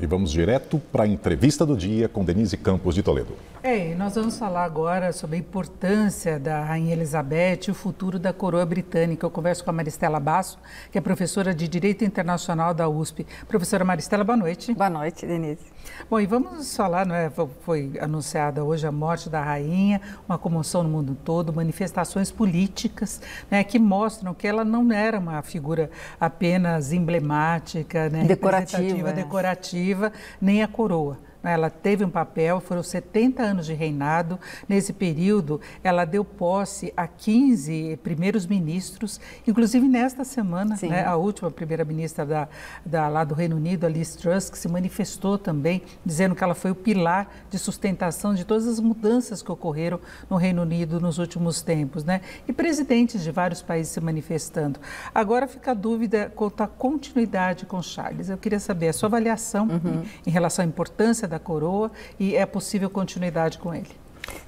E vamos direto para a entrevista do dia com Denise Campos de Toledo. É, nós vamos falar agora sobre a importância da Rainha Elizabeth e o futuro da coroa britânica. Eu converso com a Maristela Basso, que é professora de Direito Internacional da USP. Professora Maristela, boa noite. Boa noite, Denise. Bom, e vamos falar, não é? Foi anunciada hoje a morte da rainha, uma comoção no mundo todo, manifestações políticas, né, que mostram que ela não era uma figura apenas emblemática, né, decorativa, é. decorativa nem a coroa. Ela teve um papel, foram 70 anos de reinado. Nesse período, ela deu posse a 15 primeiros ministros, inclusive nesta semana, né, a última primeira-ministra da, da, lá do Reino Unido, a Liz Truss, que se manifestou também, dizendo que ela foi o pilar de sustentação de todas as mudanças que ocorreram no Reino Unido nos últimos tempos. Né? E presidentes de vários países se manifestando. Agora fica a dúvida quanto à continuidade com Charles. Eu queria saber a sua avaliação uhum. em, em relação à importância da da coroa e é possível continuidade com ele.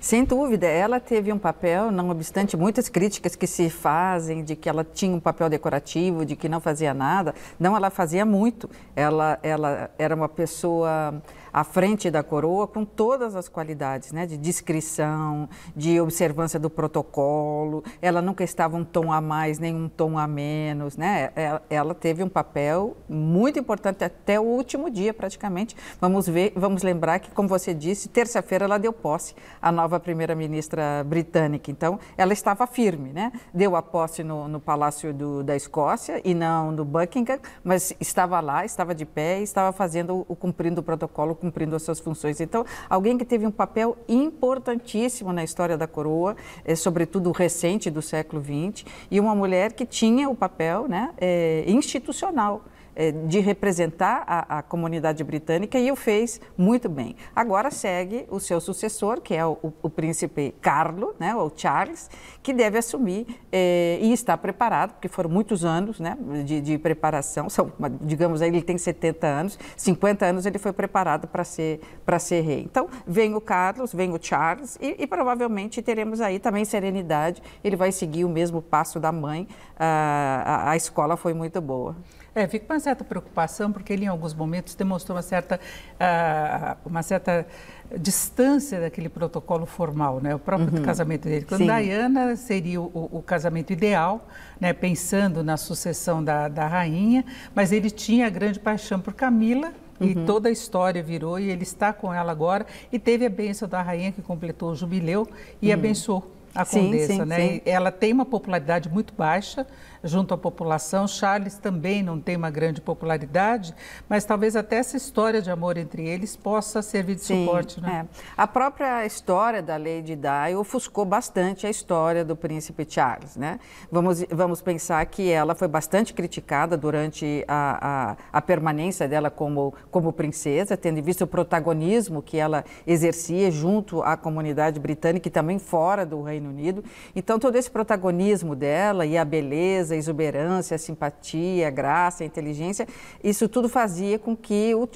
Sem dúvida, ela teve um papel, não obstante muitas críticas que se fazem de que ela tinha um papel decorativo, de que não fazia nada. Não, ela fazia muito. Ela, ela era uma pessoa à frente da coroa com todas as qualidades, né? De discrição, de observância do protocolo. Ela nunca estava um tom a mais, nem um tom a menos, né? Ela, é, ela teve um papel muito importante até o último dia, praticamente. Vamos ver, vamos lembrar que, como você disse, terça-feira ela deu posse a nova primeira-ministra britânica. Então, ela estava firme, né? Deu a posse no, no Palácio do, da Escócia e não no Buckingham, mas estava lá, estava de pé e estava fazendo, o, cumprindo o protocolo, cumprindo as suas funções. Então, alguém que teve um papel importantíssimo na história da coroa, é, sobretudo recente do século XX, e uma mulher que tinha o papel né, é, institucional é, de representar a, a, comunidade britânica e o fez muito bem. Agora segue o seu sucessor, que é o, o, o príncipe Carlo, né, ou Charles, que deve assumir é, e está preparado, porque foram muitos anos né, de, de preparação, são, digamos, ele tem 70 anos, 50 anos ele foi preparado para ser, ser rei. Então, vem o Carlos, vem o Charles e, e, provavelmente teremos aí também serenidade, ele vai seguir o mesmo passo da mãe, ah, a, a escola foi muito boa. É, fico com uma certa preocupação, porque ele em alguns momentos demonstrou uma certa, uh, uma certa distância daquele protocolo formal, né? o próprio uhum. casamento dele. Quando Sim. Diana seria o, o, casamento ideal, né? pensando na sucessão da, da rainha, mas ele tinha grande paixão por Camila, e uhum. toda a história virou e ele está com ela agora e teve a bênção da rainha que completou o jubileu e uhum. abençoou a condessa, sim, né? Sim. Ela tem uma popularidade muito baixa, junto à população. Charles também não tem uma grande popularidade, mas talvez até essa história de amor entre eles possa servir de Sim, suporte. Né? É. A própria história da Lady Di ofuscou bastante a história do príncipe Charles. Né? Vamos, vamos pensar que ela foi bastante criticada durante a, a, a permanência dela como, como princesa, tendo visto o protagonismo que ela exercia junto à comunidade britânica e também fora do Reino Unido. Então, todo esse protagonismo dela e a beleza a exuberância, a simpatia, a graça, a inteligência, isso tudo fazia com que o,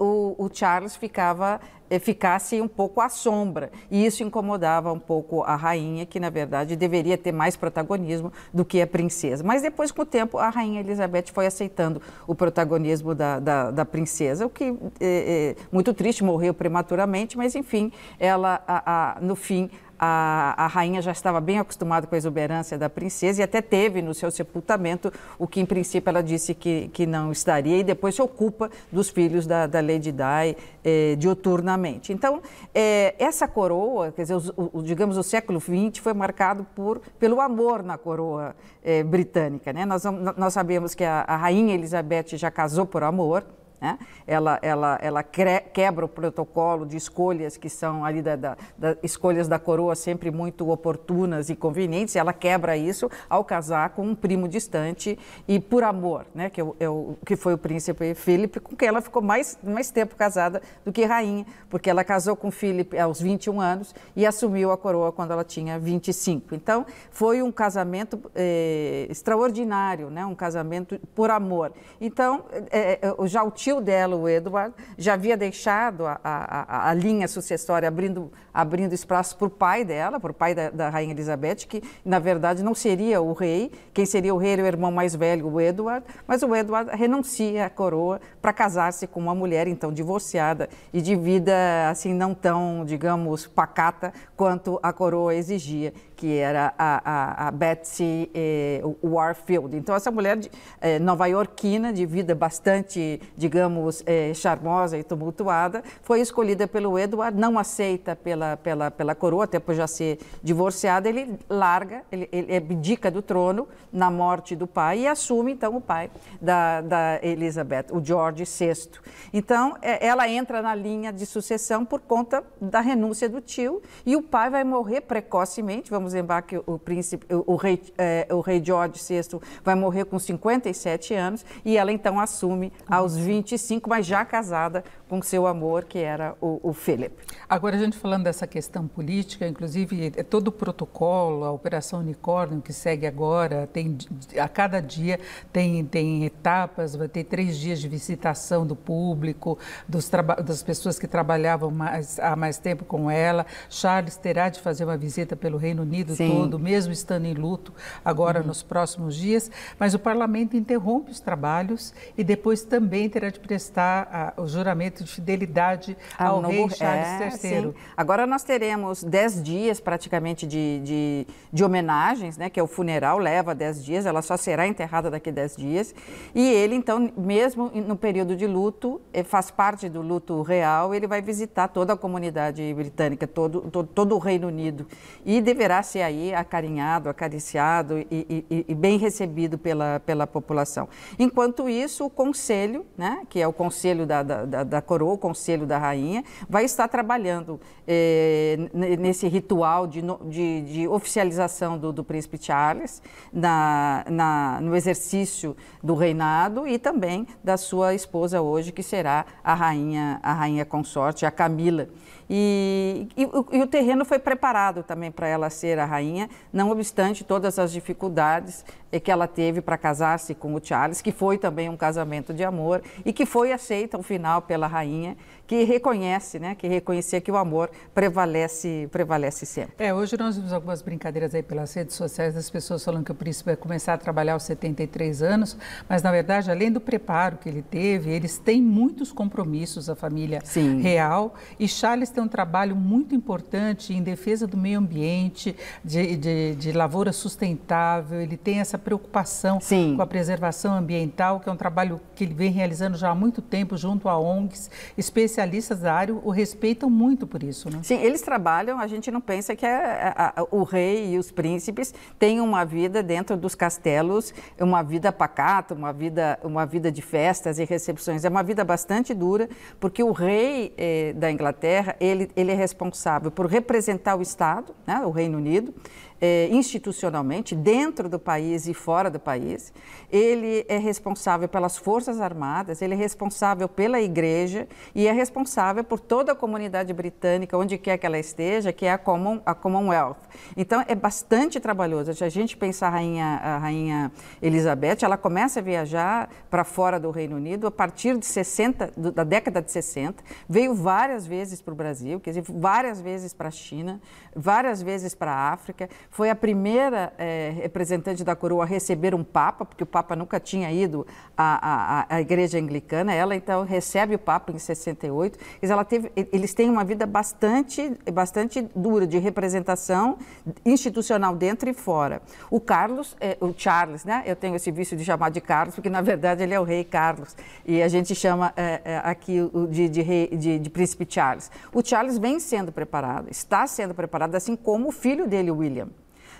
o, o Charles ficava, eh, ficasse um pouco à sombra. E isso incomodava um pouco a rainha, que na verdade deveria ter mais protagonismo do que a princesa. Mas depois, com o tempo, a rainha Elizabeth foi aceitando o protagonismo da, da, da princesa, o que é, é muito triste, morreu prematuramente, mas enfim, ela a, a, no fim a, a, rainha já estava bem acostumada com a exuberância da princesa e até teve no seu sepultamento o que, em princípio, ela disse que, que não estaria e depois se ocupa dos filhos da, da Lady Di eh, dioturnamente. Então, eh, essa coroa, quer dizer, o, o, digamos, o século XX foi marcado por, pelo amor na coroa eh, britânica. Né? Nós, nós sabemos que a, a rainha Elizabeth já casou por amor, né? Ela, ela, ela quebra o protocolo de escolhas que são ali da, da, da, escolhas da coroa sempre muito oportunas e convenientes. Ela quebra isso ao casar com um primo distante e por amor, né? que, é o é que foi o príncipe Felipe, com quem ela ficou mais, mais tempo casada do que rainha, porque ela casou com Felipe aos 21 anos e assumiu a coroa quando ela tinha 25. Então, foi um casamento eh, extraordinário, né? um casamento por amor. Então, eh, eh, já o tio tio dela, o Edward, já havia deixado a, a, a linha sucessória abrindo, abrindo espaço para o pai dela, para o pai da, da, Rainha Elizabeth, que na verdade não seria o rei, quem seria o rei era o irmão mais velho, o Edward, mas o Edward renuncia à coroa para casar-se com uma mulher então divorciada e de vida assim não tão, digamos, pacata quanto a coroa exigia que era a, a, a Betsy eh, Warfield. Então, essa mulher de, eh, nova-iorquina, de vida bastante, digamos, eh, charmosa e tumultuada, foi escolhida pelo Edward, não aceita pela, pela, pela coroa, até por já ser divorciada, ele larga, ele, ele abdica do trono na morte do pai e assume, então, o pai da, da Elizabeth, o George VI. Então, é, ela entra na linha de sucessão por conta da renúncia do tio e o pai vai morrer precocemente, vamos que o, príncipe, o, rei, eh, o rei George VI vai morrer com 57 anos e ela então assume aos 25, uhum. mas já casada com seu amor, que era o, o Philip. Agora, a gente falando dessa questão política, inclusive é todo o protocolo, a Operação Unicórnio que segue agora, tem, a cada dia tem, tem etapas, vai ter três dias de visitação do público, dos das pessoas que trabalhavam mais, há mais tempo com ela. Charles terá de fazer uma visita pelo Reino Unido Sim. todo, mesmo estando em luto agora uhum. nos próximos dias, mas o parlamento interrompe os trabalhos e depois também terá de prestar a, ah, o juramento de fidelidade ah, ao novo... rei Charles é, III. Sim. Agora nós teremos dez dias praticamente de, de, de, homenagens, né, que é o funeral, leva dez dias, ela só será enterrada daqui dez dias, e ele então, mesmo no período de luto, eh, faz parte do luto real, ele vai visitar toda a comunidade britânica, todo, todo, todo o Reino Unido, e deverá ser aí acarinhado, acariciado e, e, e bem recebido pela, pela população. Enquanto isso, o Conselho, né, que é o Conselho da, da, da, da Coroa, o Conselho da Rainha, vai estar trabalhando eh, nesse ritual de, de, de oficialização do, do, Príncipe Charles na, na, no exercício do reinado e também da sua esposa hoje, que será a Rainha, a rainha Consorte, a Camila. E, e, e, o terreno foi preparado também para ela ser a rainha, não obstante todas as dificuldades eh, que ela teve para casar-se com o Charles, que foi também um casamento de amor e que foi aceita ao final pela rainha, que reconhece, né, que reconhecia que o amor prevalece, prevalece sempre. É, hoje nós vimos algumas brincadeiras aí pelas redes sociais das pessoas falando que o príncipe vai começar a trabalhar aos 73 anos, mas na verdade, além do preparo que ele teve, eles têm muitos compromissos, a família Sim. real, e Charles tem um trabalho muito importante em defesa do meio ambiente, de, de, de lavoura sustentável, ele tem essa preocupação Sim. com a preservação ambiental, que é um trabalho que ele vem realizando já há muito tempo junto a ONGs, especialistas da área o respeitam muito por isso, né? Sim, eles trabalham, a gente não pensa que é, é o rei e os príncipes têm uma vida dentro dos castelos, uma vida pacata, uma vida, uma vida de festas e recepções, é uma vida bastante dura, porque o rei eh, da Inglaterra, ele, ele é responsável por representar o Estado, né, o Reino Unido, é, institucionalmente, dentro do país e fora do país. Ele é responsável pelas Forças Armadas, ele é responsável pela Igreja e é responsável por toda a comunidade britânica, onde quer que ela esteja, que é a, Common, a Commonwealth. Então, é bastante trabalhoso. Se a gente pensar a rainha, a rainha Elizabeth, ela começa a viajar para fora do Reino Unido a partir de 60, da década de 60, veio várias vezes para o Brasil, quer dizer, várias vezes para a China, várias vezes para a África, foi a primeira é, representante da coroa a receber um Papa, porque o Papa nunca tinha ido à, à, à igreja anglicana. Ela, então, recebe o Papa em 68. Ela teve, eles têm uma vida bastante, bastante dura de representação institucional dentro e fora. O Carlos, é, o Charles, né? Eu tenho esse vício de chamar de Carlos, porque, na verdade, ele é o rei Carlos. E a gente chama é, aqui de, de, rei, de, de príncipe Charles. O Charles vem sendo preparado, está sendo preparado, assim como o filho dele, William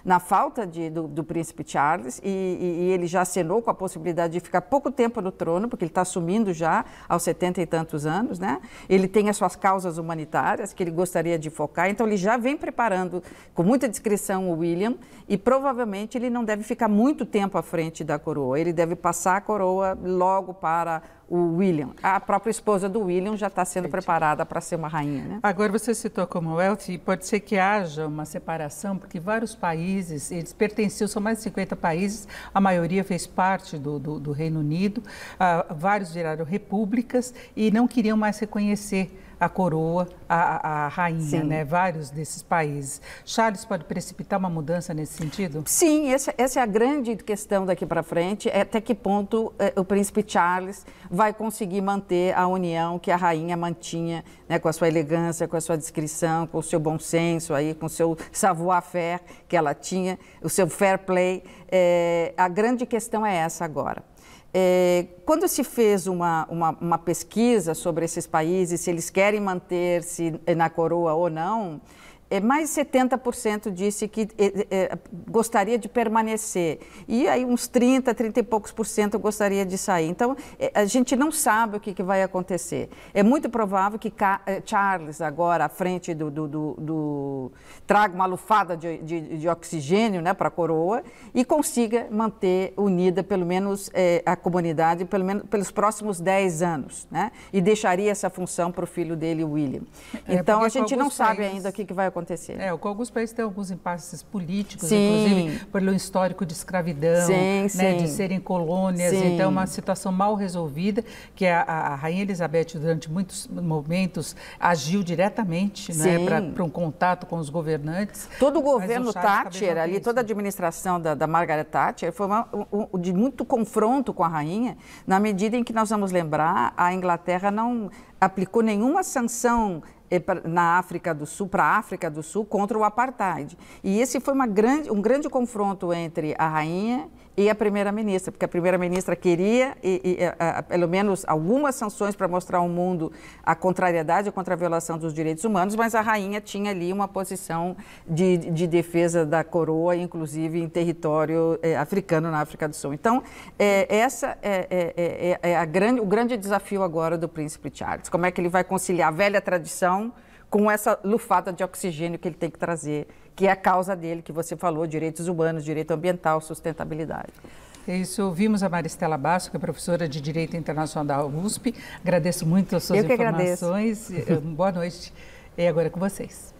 na falta de, do, do, príncipe Charles e, e, e, ele já acenou com a possibilidade de ficar pouco tempo no trono, porque ele está assumindo já aos setenta e tantos anos, né? Ele tem as suas causas humanitárias que ele gostaria de focar, então ele já vem preparando com muita discrição o William e provavelmente ele não deve ficar muito tempo à frente da coroa, ele deve passar a coroa logo para o William. A própria esposa do William já está sendo preparada para ser uma rainha, né? Agora você citou a Commonwealth e pode ser que haja uma separação, porque vários países, eles pertenciam, são mais de 50 países, a maioria fez parte do, do, do Reino Unido, uh, vários viraram repúblicas e não queriam mais reconhecer a coroa, a, a rainha, né? Vários desses países. Charles pode precipitar uma mudança nesse sentido? Sim, essa, essa é a grande questão daqui para frente, é até que ponto é, o príncipe Charles vai conseguir manter a união que a rainha mantinha, né? Com a sua elegância, com a sua discrição, com o seu bom senso aí, com o seu savoir-faire que ela tinha, o seu fair play. É, a grande questão é essa agora. É, quando se fez uma, uma, uma, pesquisa sobre esses países, se eles querem manter-se na coroa ou não, é, mais de 70% disse que é, é, gostaria de permanecer. E aí uns 30, 30 e poucos por cento gostaria de sair. Então, a gente não sabe o que, vai acontecer. É muito provável que Charles, agora à frente do... do, do, do traga uma lufada de, de, de oxigênio né, para a coroa e consiga manter unida pelo menos a comunidade pelo menos, pelos próximos 10 anos. Né? E deixaria essa função para o filho dele, William. Então, é a gente não países... sabe ainda o que, que vai acontecer acontecer. É, alguns países têm alguns impasses políticos, sim. inclusive pelo histórico de escravidão, sim, né, sim. de serem colônias. Então, é uma situação mal resolvida, que a, a Rainha Elizabeth, durante muitos momentos, agiu diretamente né, para um contato com os governantes. Todo o governo Thatcher, ali, toda a administração da, da Margaret Thatcher, foi uma, um, de muito confronto com a rainha, na medida em que nós vamos lembrar, a Inglaterra não aplicou nenhuma sanção na África do Sul, para a África do Sul, contra o apartheid. E esse foi grande, um grande confronto entre a rainha e a primeira-ministra, porque a primeira-ministra queria, e, e, a, pelo menos, algumas sanções para mostrar ao mundo a contrariedade contra a violação dos direitos humanos, mas a rainha tinha ali uma posição de, de defesa da coroa, inclusive em território é, africano, na África do Sul. Então, é, essa é, é, é, é, é grande, o grande desafio agora do príncipe Charles. Como é que ele vai conciliar a velha tradição com essa lufada de oxigênio que ele tem que trazer, que é a causa dele, que você falou, direitos humanos, direito ambiental, sustentabilidade. É isso, ouvimos a Maristela Basso, que é professora de Direito Internacional da USP. Agradeço muito as suas Eu informações. Boa noite. E é agora com vocês.